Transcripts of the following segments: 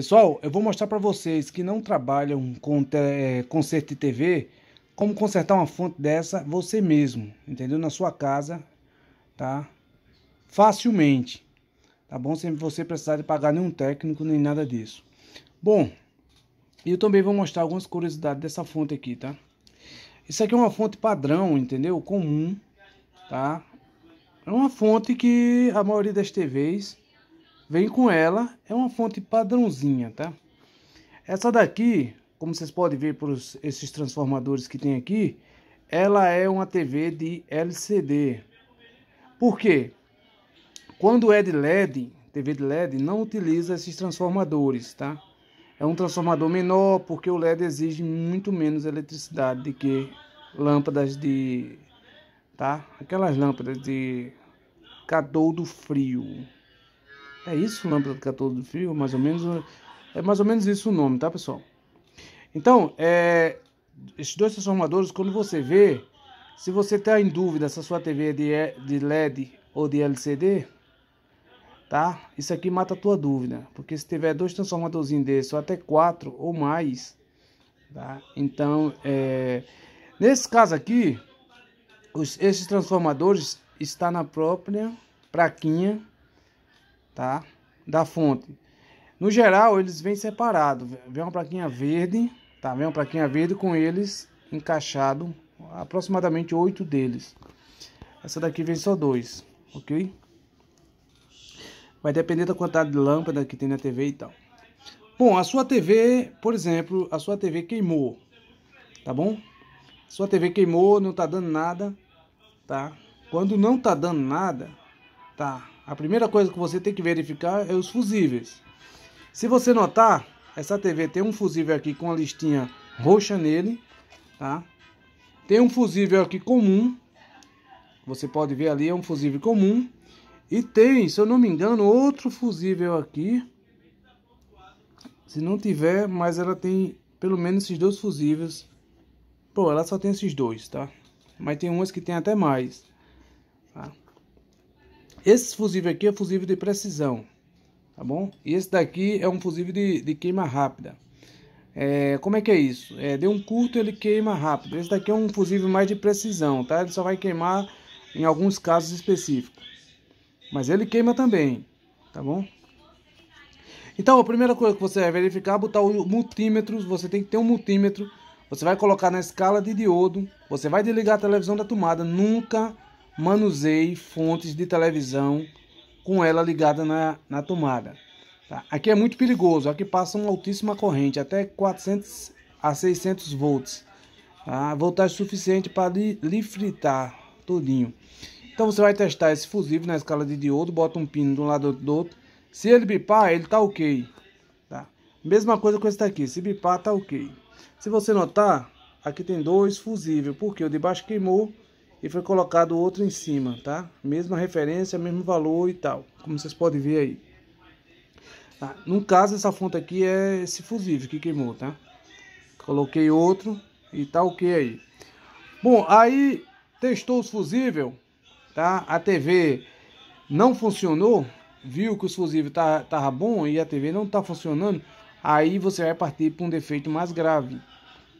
Pessoal, eu vou mostrar para vocês que não trabalham com é, conserto de TV, como consertar uma fonte dessa você mesmo, entendeu? Na sua casa, tá? Facilmente, tá bom? Sem você precisar de pagar nenhum técnico, nem nada disso. Bom, eu também vou mostrar algumas curiosidades dessa fonte aqui, tá? Isso aqui é uma fonte padrão, entendeu? Comum, tá? É uma fonte que a maioria das TVs Vem com ela, é uma fonte padrãozinha, tá? Essa daqui, como vocês podem ver por esses transformadores que tem aqui, ela é uma TV de LCD. Por quê? Quando é de LED, TV de LED não utiliza esses transformadores, tá? É um transformador menor porque o LED exige muito menos eletricidade do que lâmpadas de tá? Aquelas lâmpadas de cadouro frio. É isso, Lâmpada de 14 do Fio, mais ou menos. É mais ou menos isso o nome, tá, pessoal? Então, é, esses dois transformadores, quando você vê, se você está em dúvida se a sua TV é de, de LED ou de LCD, tá? Isso aqui mata a tua dúvida, porque se tiver dois transformadores desses, ou até quatro ou mais, tá? Então, é, nesse caso aqui, os, esses transformadores está na própria plaquinha tá? Da fonte. No geral, eles vêm separados. Vem uma plaquinha verde, tá? Vem uma plaquinha verde com eles encaixado, aproximadamente oito deles. Essa daqui vem só dois, ok? Vai depender da quantidade de lâmpada que tem na TV e tal. Bom, a sua TV, por exemplo, a sua TV queimou, tá bom? Sua TV queimou, não tá dando nada, tá? Quando não tá dando nada, tá? a primeira coisa que você tem que verificar é os fusíveis. Se você notar, essa TV tem um fusível aqui com a listinha roxa nele, tá? Tem um fusível aqui comum, você pode ver ali, é um fusível comum. E tem, se eu não me engano, outro fusível aqui. Se não tiver, mas ela tem pelo menos esses dois fusíveis. Pô, ela só tem esses dois, tá? Mas tem umas que tem até mais. Tá? Esse fusível aqui é fusível de precisão, tá bom? E esse daqui é um fusível de, de queima rápida. É, como é que é isso? É, deu um curto, ele queima rápido. Esse daqui é um fusível mais de precisão, tá? Ele só vai queimar em alguns casos específicos. Mas ele queima também, tá bom? Então, a primeira coisa que você vai verificar é botar o multímetro. Você tem que ter um multímetro. Você vai colocar na escala de diodo. Você vai desligar a televisão da tomada. Nunca manusei fontes de televisão com ela ligada na, na tomada. Tá? Aqui é muito perigoso, aqui passa uma altíssima corrente, até 400 a 600 volts. Tá? Voltagem suficiente para li, fritar todinho. Então você vai testar esse fusível na escala de diodo, bota um pino de um lado do outro. Se ele bipar, ele tá ok. Tá? Mesma coisa com esse daqui, se bipar tá ok. Se você notar, aqui tem dois fusíveis, porque o de baixo queimou e foi colocado outro em cima, tá? Mesma referência, mesmo valor e tal, como vocês podem ver aí. Tá? No caso, essa fonte aqui é esse fusível que queimou, tá? Coloquei outro e tá ok aí. Bom, aí testou os fusível, tá? A TV não funcionou, viu que os fusível tá, tava bom e a TV não tá funcionando, aí você vai partir para um defeito mais grave,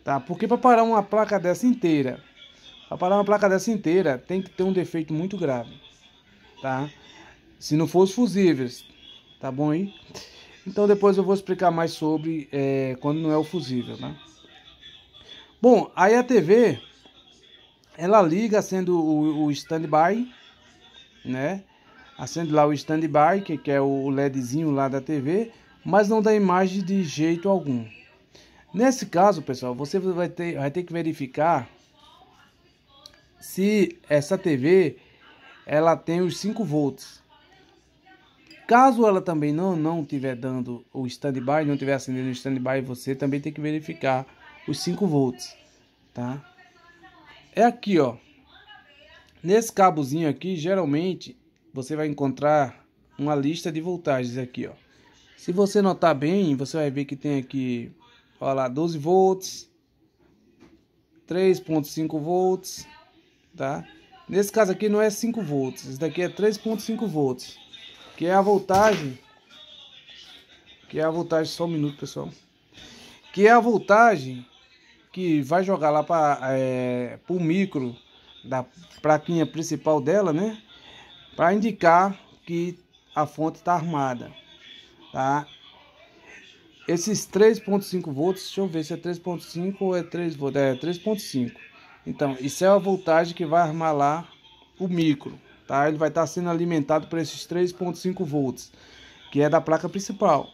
tá? Porque para parar uma placa dessa inteira para parar é uma placa dessa inteira, tem que ter um defeito muito grave, tá? Se não for os fusíveis, tá bom aí? Então depois eu vou explicar mais sobre é, quando não é o fusível, né? Bom, aí a TV, ela liga sendo o, o standby, né? Acende lá o standby, que, que é o LEDzinho lá da TV, mas não dá imagem de jeito algum. Nesse caso, pessoal, você vai ter, vai ter que verificar se essa TV ela tem os 5 volts. Caso ela também não não tiver dando o standby, não tiver acendendo o standby, você também tem que verificar os 5 volts, tá? É aqui, ó. Nesse cabozinho aqui, geralmente você vai encontrar uma lista de voltagens aqui, ó. Se você notar bem, você vai ver que tem aqui, ó lá, 12 volts, 3.5 volts, tá? Nesse caso aqui não é 5 volts, esse daqui é 3.5 volts, que é a voltagem, que é a voltagem, só um minuto pessoal, que é a voltagem que vai jogar lá para é, o micro da plaquinha principal dela, né? Para indicar que a fonte está armada, tá? Esses 3.5 volts, deixa eu ver se é 3.5 ou é 3 volts, é 3.5 então, isso é a voltagem que vai armar lá o micro, tá? Ele vai estar tá sendo alimentado por esses 3.5 volts, que é da placa principal.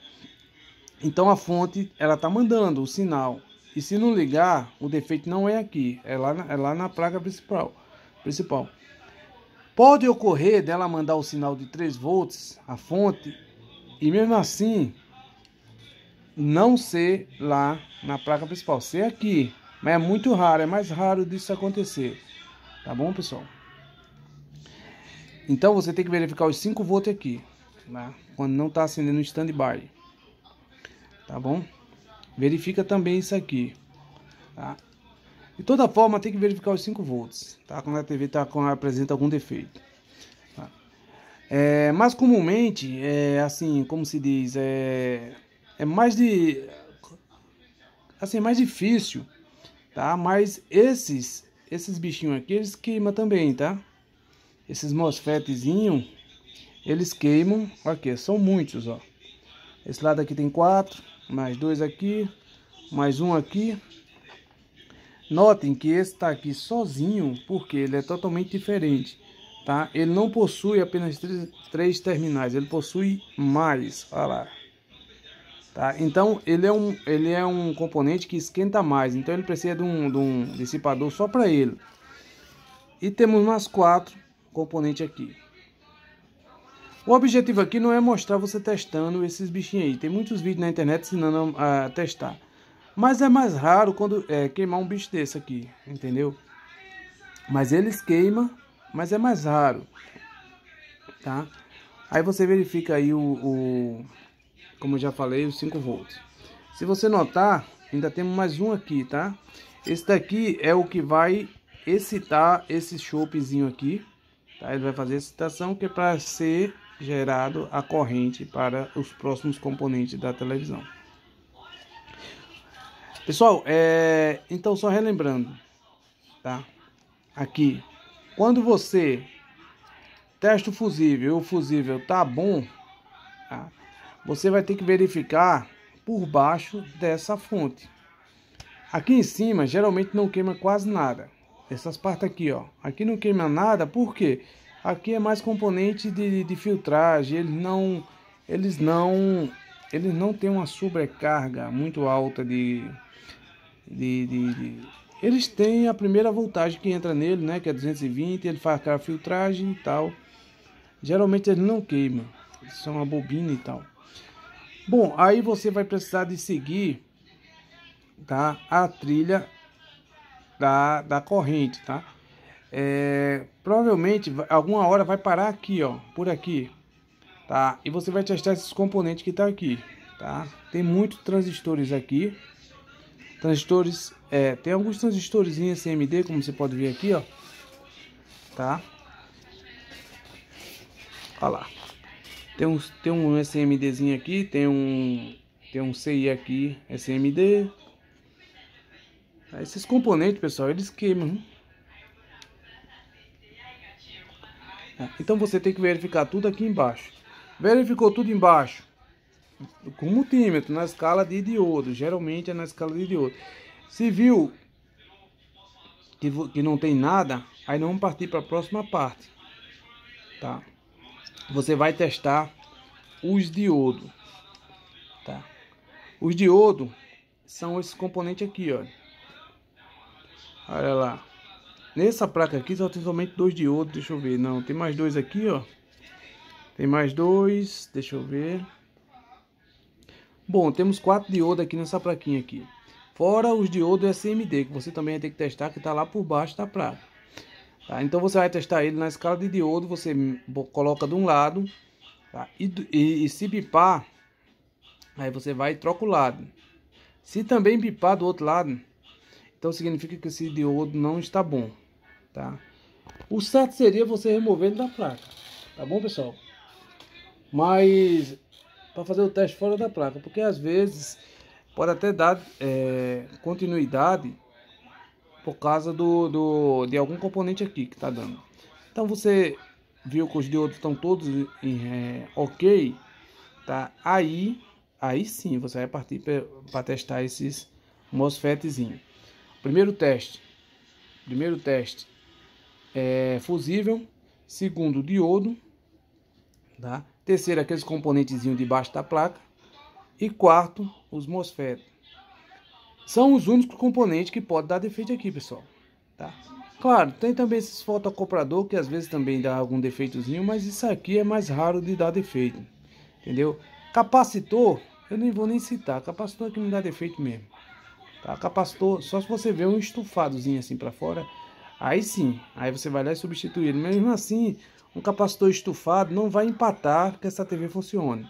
Então a fonte, ela tá mandando o sinal. E se não ligar, o defeito não é aqui, é lá na, é lá na placa principal. principal. Pode ocorrer dela mandar o sinal de 3 volts, a fonte, e mesmo assim não ser lá na placa principal, ser aqui, mas é muito raro, é mais raro disso acontecer. Tá bom, pessoal? Então você tem que verificar os 5 volts aqui, né? quando não está acendendo o standby. Tá bom? Verifica também isso aqui. Tá? De toda forma, tem que verificar os 5 volts, tá? Quando a TV tá, com apresenta algum defeito. Tá? É, mais comumente, é, assim, como se diz, é, é mais de... Assim, mais difícil tá? Mas esses esses bichinhos aqui, eles queimam também, tá? Esses mosfetezinhos, eles queimam. Aqui, são muitos, ó. Esse lado aqui tem quatro, mais dois aqui, mais um aqui. Notem que esse está aqui sozinho, porque ele é totalmente diferente, tá? Ele não possui apenas três, três terminais, ele possui mais, olha lá. Tá? Então ele é, um, ele é um componente que esquenta mais, então ele precisa de um, de um dissipador só para ele. E temos mais quatro componentes aqui. O objetivo aqui não é mostrar você testando esses bichinhos aí. Tem muitos vídeos na internet ensinando a testar. Mas é mais raro quando é, queimar um bicho desse aqui, entendeu? Mas eles queimam, mas é mais raro, tá? Aí você verifica aí o, o como eu já falei, os 5 volts. Se você notar, ainda temos mais um aqui, tá? Esse daqui é o que vai excitar esse chopezinho aqui, tá? Ele vai fazer a excitação que é para ser gerado a corrente para os próximos componentes da televisão. Pessoal, é... então só relembrando, tá? Aqui, quando você testa o fusível, o fusível tá bom, tá? você vai ter que verificar por baixo dessa fonte. Aqui em cima, geralmente não queima quase nada. Essas partes aqui, ó. Aqui não queima nada, por quê? Aqui é mais componente de, de filtragem, eles não... Eles não... Eles não têm uma sobrecarga muito alta de, de, de, de eles têm a primeira voltagem que entra nele, né, que é 220, ele faz aquela filtragem e tal. Geralmente eles não queimam, Isso são uma bobina e tal. Bom, aí você vai precisar de seguir tá, a trilha da, da corrente, tá? É, provavelmente alguma hora vai parar aqui, ó, por aqui, tá? E você vai testar esses componentes que tá aqui, tá? Tem muitos transistores aqui, transistores, é, tem alguns transistores em SMD, como você pode ver aqui, ó, tá? Olha lá. Tem, um tem um SMDzinho aqui, tem um, tem um CI aqui, SMD. esses componentes, pessoal, eles queimam. Ah, então você tem que verificar tudo aqui embaixo. Verificou tudo embaixo. Com multímetro, na escala de diodo. Geralmente é na escala de diodo. Se viu que, que não tem nada, aí não vamos partir para a próxima parte. Tá? você vai testar os diodos. Tá? Os diodos são esse componente aqui, ó. Olha lá. Nessa placa aqui só tem somente dois diodos, deixa eu ver. Não, tem mais dois aqui, ó. Tem mais dois, deixa eu ver. Bom, temos quatro diodos aqui nessa plaquinha aqui. Fora os diodos SMD, que você também vai ter que testar, que está lá por baixo da placa. Tá? Então você vai testar ele na escala de diodo, você coloca de um lado tá? e, e, e, se pipar, aí você vai e troca o lado. Se também pipar do outro lado, então significa que esse diodo não está bom. Tá? O certo seria você remover ele da placa, tá bom pessoal? Mas para fazer o teste fora da placa, porque às vezes pode até dar é, continuidade por causa do, do, de algum componente aqui que está dando. Então você viu que os diodos estão todos em, é, ok, tá? Aí, aí sim você vai partir para testar esses MOSFETzinho. Primeiro teste, primeiro teste é fusível, segundo diodo, tá? Terceiro aqueles componentezinho de baixo da placa e quarto os MOSFETs. São os únicos componentes que pode dar defeito aqui, pessoal. Tá? Claro, tem também esses fotocoprador que às vezes também dá algum defeitozinho, mas isso aqui é mais raro de dar defeito. Entendeu? Capacitor, eu nem vou nem citar. Capacitor é que não dá defeito mesmo. Tá? Capacitor, só se você ver um estufadozinho assim para fora, aí sim, aí você vai lá e substituir ele. Mesmo assim, um capacitor estufado não vai empatar que essa TV funcione.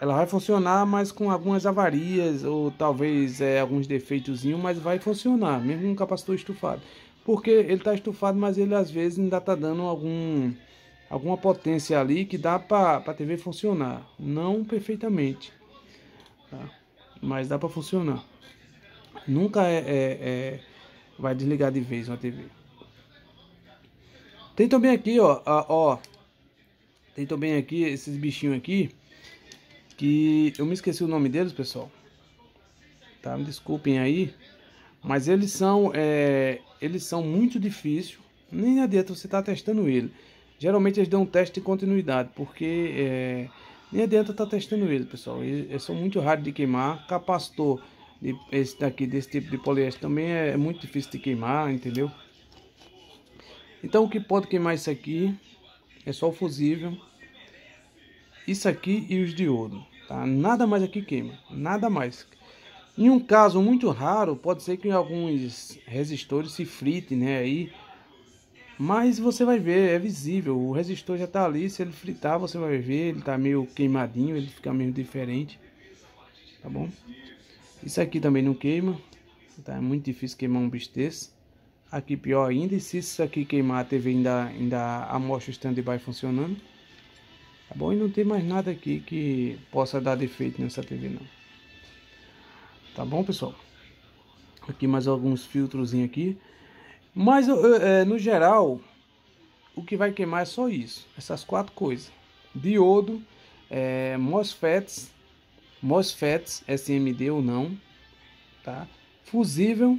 Ela vai funcionar, mas com algumas avarias ou talvez é, alguns defeitos, mas vai funcionar, mesmo o capacitor estufado. Porque ele está estufado, mas ele às vezes ainda está dando algum, alguma potência ali que dá para a TV funcionar. Não perfeitamente, tá? mas dá para funcionar. Nunca é, é, é, vai desligar de vez uma TV. Tem também aqui, ó, ó, ó tem também aqui esses bichinhos aqui que eu me esqueci o nome deles, pessoal. Tá, me desculpem aí, mas eles são é, eles são muito difíceis. Nem adianta você estar tá testando ele. Geralmente eles dão um teste de continuidade, porque é, nem adianta estar tá testando ele, pessoal. Eles, eles é, são muito raros de queimar. Capacitor de, esse daqui desse tipo de poliéster também é, é muito difícil de queimar, entendeu? Então o que pode queimar isso aqui é só o fusível isso aqui e os diodos. Tá? Nada mais aqui queima, nada mais. Em um caso muito raro, pode ser que alguns resistores se fritem, né? Aí, mas você vai ver, é visível. O resistor já está ali. Se ele fritar, você vai ver. Ele está meio queimadinho, ele fica meio diferente. Tá bom? Isso aqui também não queima. Tá? É muito difícil queimar um bicho desse. Aqui pior ainda. E se isso aqui queimar, a TV ainda, ainda amostra o stand-by funcionando. Tá bom? E não tem mais nada aqui que possa dar defeito nessa TV não. Tá bom, pessoal? Aqui mais alguns filtrozinhos aqui. Mas é, no geral, o que vai queimar é só isso. Essas quatro coisas. Diodo, é, MOSFETs, MOSFETs, SMD ou não, tá? Fusível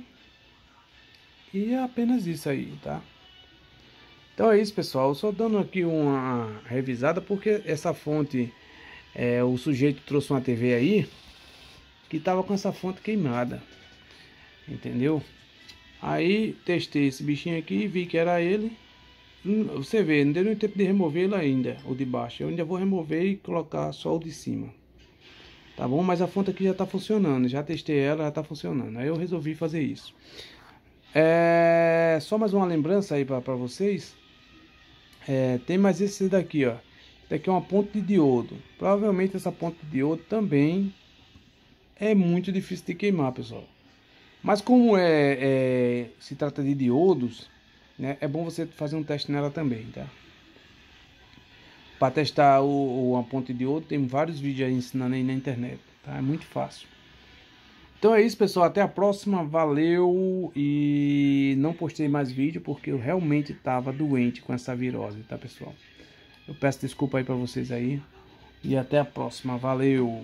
e é apenas isso aí, tá? Então é isso, pessoal. Só dando aqui uma revisada, porque essa fonte, é, o sujeito trouxe uma TV aí que tava com essa fonte queimada, entendeu? Aí testei esse bichinho aqui, vi que era ele. Hum, você vê, não deu nem tempo de removê-lo ainda, o de baixo. Eu ainda vou remover e colocar só o de cima. Tá bom? Mas a fonte aqui já tá funcionando, já testei ela, já tá funcionando. Aí eu resolvi fazer isso. É... Só mais uma lembrança aí para vocês é, tem mais esse daqui, ó. Esse daqui é uma ponte de diodo. Provavelmente essa ponte de diodo também é muito difícil de queimar, pessoal. Mas como é, é se trata de diodos, né, é bom você fazer um teste nela também, tá? Para testar o, o, a ponte de diodo, tem vários vídeos aí ensinando aí na internet, tá? É muito fácil. Então é isso, pessoal. Até a próxima. Valeu. E não postei mais vídeo porque eu realmente estava doente com essa virose, tá, pessoal? Eu peço desculpa aí para vocês aí. E até a próxima. Valeu.